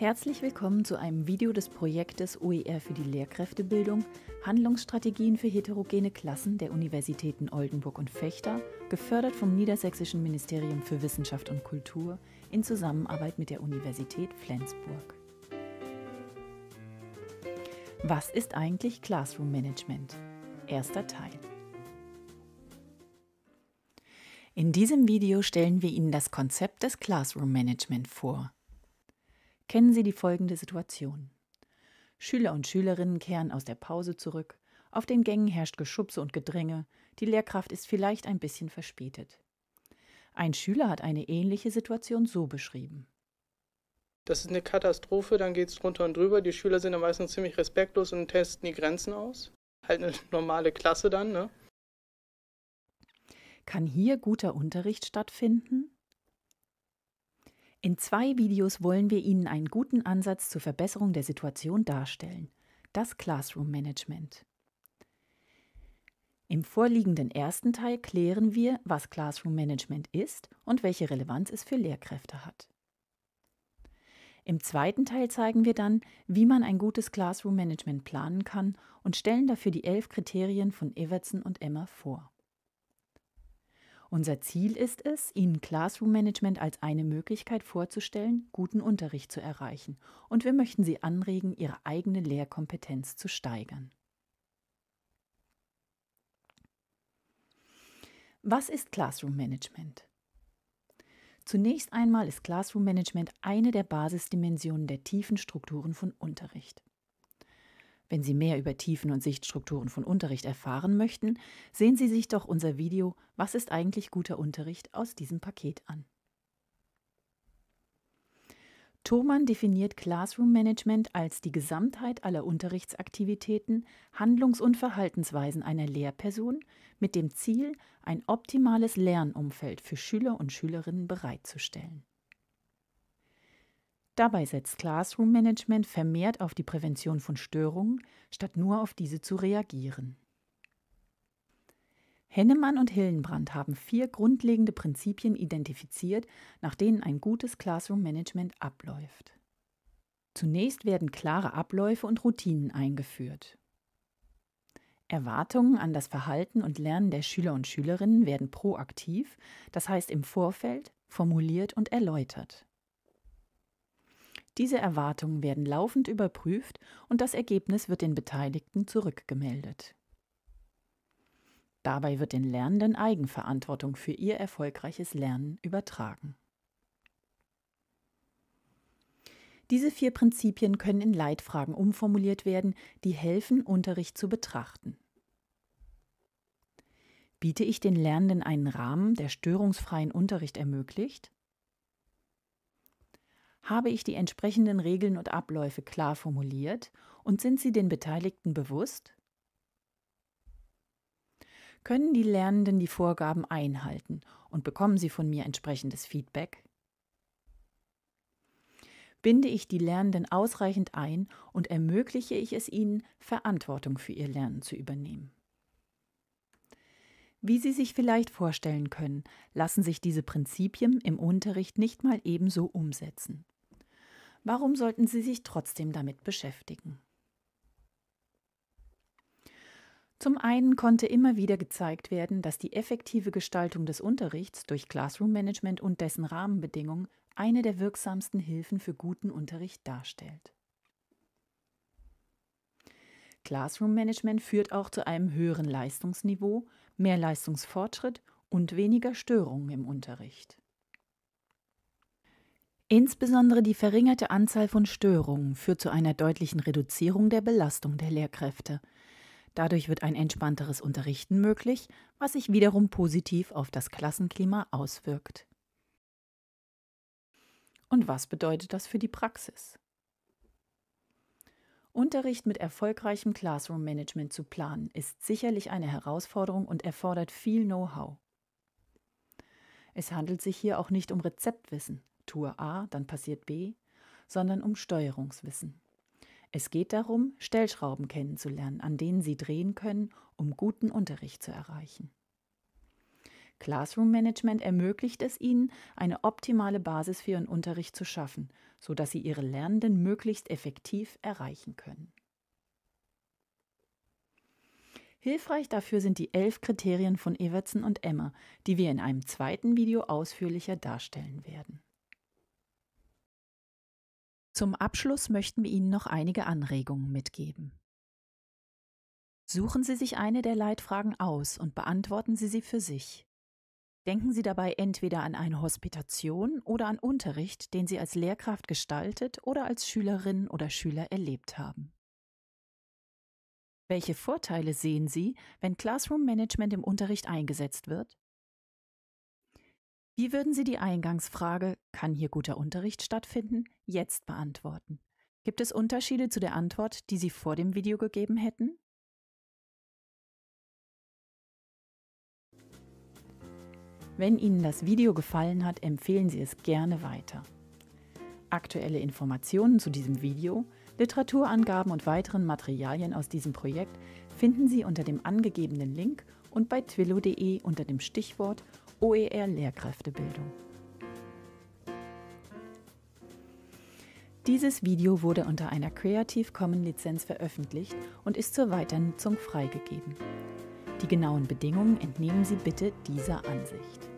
Herzlich willkommen zu einem Video des Projektes OER für die Lehrkräftebildung, Handlungsstrategien für heterogene Klassen der Universitäten Oldenburg und Fechter, gefördert vom Niedersächsischen Ministerium für Wissenschaft und Kultur in Zusammenarbeit mit der Universität Flensburg. Was ist eigentlich Classroom Management? Erster Teil. In diesem Video stellen wir Ihnen das Konzept des Classroom Management vor kennen Sie die folgende Situation. Schüler und Schülerinnen kehren aus der Pause zurück, auf den Gängen herrscht Geschubse und Gedränge, die Lehrkraft ist vielleicht ein bisschen verspätet. Ein Schüler hat eine ähnliche Situation so beschrieben. Das ist eine Katastrophe, dann geht es drunter und drüber. Die Schüler sind dann meistens ziemlich respektlos und testen die Grenzen aus. Halt eine normale Klasse dann, ne? Kann hier guter Unterricht stattfinden? In zwei Videos wollen wir Ihnen einen guten Ansatz zur Verbesserung der Situation darstellen. Das Classroom Management. Im vorliegenden ersten Teil klären wir, was Classroom Management ist und welche Relevanz es für Lehrkräfte hat. Im zweiten Teil zeigen wir dann, wie man ein gutes Classroom Management planen kann und stellen dafür die elf Kriterien von Evertson und Emma vor. Unser Ziel ist es, Ihnen Classroom Management als eine Möglichkeit vorzustellen, guten Unterricht zu erreichen. Und wir möchten Sie anregen, Ihre eigene Lehrkompetenz zu steigern. Was ist Classroom Management? Zunächst einmal ist Classroom Management eine der Basisdimensionen der tiefen Strukturen von Unterricht. Wenn Sie mehr über Tiefen und Sichtstrukturen von Unterricht erfahren möchten, sehen Sie sich doch unser Video Was ist eigentlich guter Unterricht aus diesem Paket an. Thomann definiert Classroom Management als die Gesamtheit aller Unterrichtsaktivitäten, Handlungs- und Verhaltensweisen einer Lehrperson mit dem Ziel, ein optimales Lernumfeld für Schüler und Schülerinnen bereitzustellen. Dabei setzt Classroom Management vermehrt auf die Prävention von Störungen, statt nur auf diese zu reagieren. Hennemann und Hillenbrand haben vier grundlegende Prinzipien identifiziert, nach denen ein gutes Classroom Management abläuft. Zunächst werden klare Abläufe und Routinen eingeführt. Erwartungen an das Verhalten und Lernen der Schüler und Schülerinnen werden proaktiv, das heißt im Vorfeld, formuliert und erläutert. Diese Erwartungen werden laufend überprüft und das Ergebnis wird den Beteiligten zurückgemeldet. Dabei wird den Lernenden Eigenverantwortung für ihr erfolgreiches Lernen übertragen. Diese vier Prinzipien können in Leitfragen umformuliert werden, die helfen, Unterricht zu betrachten. Biete ich den Lernenden einen Rahmen, der störungsfreien Unterricht ermöglicht? habe ich die entsprechenden Regeln und Abläufe klar formuliert und sind sie den Beteiligten bewusst? Können die Lernenden die Vorgaben einhalten und bekommen sie von mir entsprechendes Feedback? Binde ich die Lernenden ausreichend ein und ermögliche ich es ihnen, Verantwortung für ihr Lernen zu übernehmen? Wie Sie sich vielleicht vorstellen können, lassen sich diese Prinzipien im Unterricht nicht mal ebenso umsetzen. Warum sollten Sie sich trotzdem damit beschäftigen? Zum einen konnte immer wieder gezeigt werden, dass die effektive Gestaltung des Unterrichts durch Classroom Management und dessen Rahmenbedingungen eine der wirksamsten Hilfen für guten Unterricht darstellt. Classroom Management führt auch zu einem höheren Leistungsniveau, mehr Leistungsfortschritt und weniger Störungen im Unterricht. Insbesondere die verringerte Anzahl von Störungen führt zu einer deutlichen Reduzierung der Belastung der Lehrkräfte. Dadurch wird ein entspannteres Unterrichten möglich, was sich wiederum positiv auf das Klassenklima auswirkt. Und was bedeutet das für die Praxis? Unterricht mit erfolgreichem Classroom Management zu planen, ist sicherlich eine Herausforderung und erfordert viel Know-how. Es handelt sich hier auch nicht um Rezeptwissen. Tue A, dann passiert B, sondern um Steuerungswissen. Es geht darum, Stellschrauben kennenzulernen, an denen Sie drehen können, um guten Unterricht zu erreichen. Classroom Management ermöglicht es Ihnen, eine optimale Basis für Ihren Unterricht zu schaffen, sodass Sie Ihre Lernenden möglichst effektiv erreichen können. Hilfreich dafür sind die elf Kriterien von Evertsen und Emma, die wir in einem zweiten Video ausführlicher darstellen werden. Zum Abschluss möchten wir Ihnen noch einige Anregungen mitgeben. Suchen Sie sich eine der Leitfragen aus und beantworten Sie sie für sich. Denken Sie dabei entweder an eine Hospitation oder an Unterricht, den Sie als Lehrkraft gestaltet oder als Schülerin oder Schüler erlebt haben. Welche Vorteile sehen Sie, wenn Classroom Management im Unterricht eingesetzt wird? Wie würden Sie die Eingangsfrage, kann hier guter Unterricht stattfinden, jetzt beantworten? Gibt es Unterschiede zu der Antwort, die Sie vor dem Video gegeben hätten? Wenn Ihnen das Video gefallen hat, empfehlen Sie es gerne weiter. Aktuelle Informationen zu diesem Video, Literaturangaben und weiteren Materialien aus diesem Projekt finden Sie unter dem angegebenen Link und bei twillo.de unter dem Stichwort OER Lehrkräftebildung. Dieses Video wurde unter einer Creative Commons Lizenz veröffentlicht und ist zur Weiternutzung freigegeben. Die genauen Bedingungen entnehmen Sie bitte dieser Ansicht.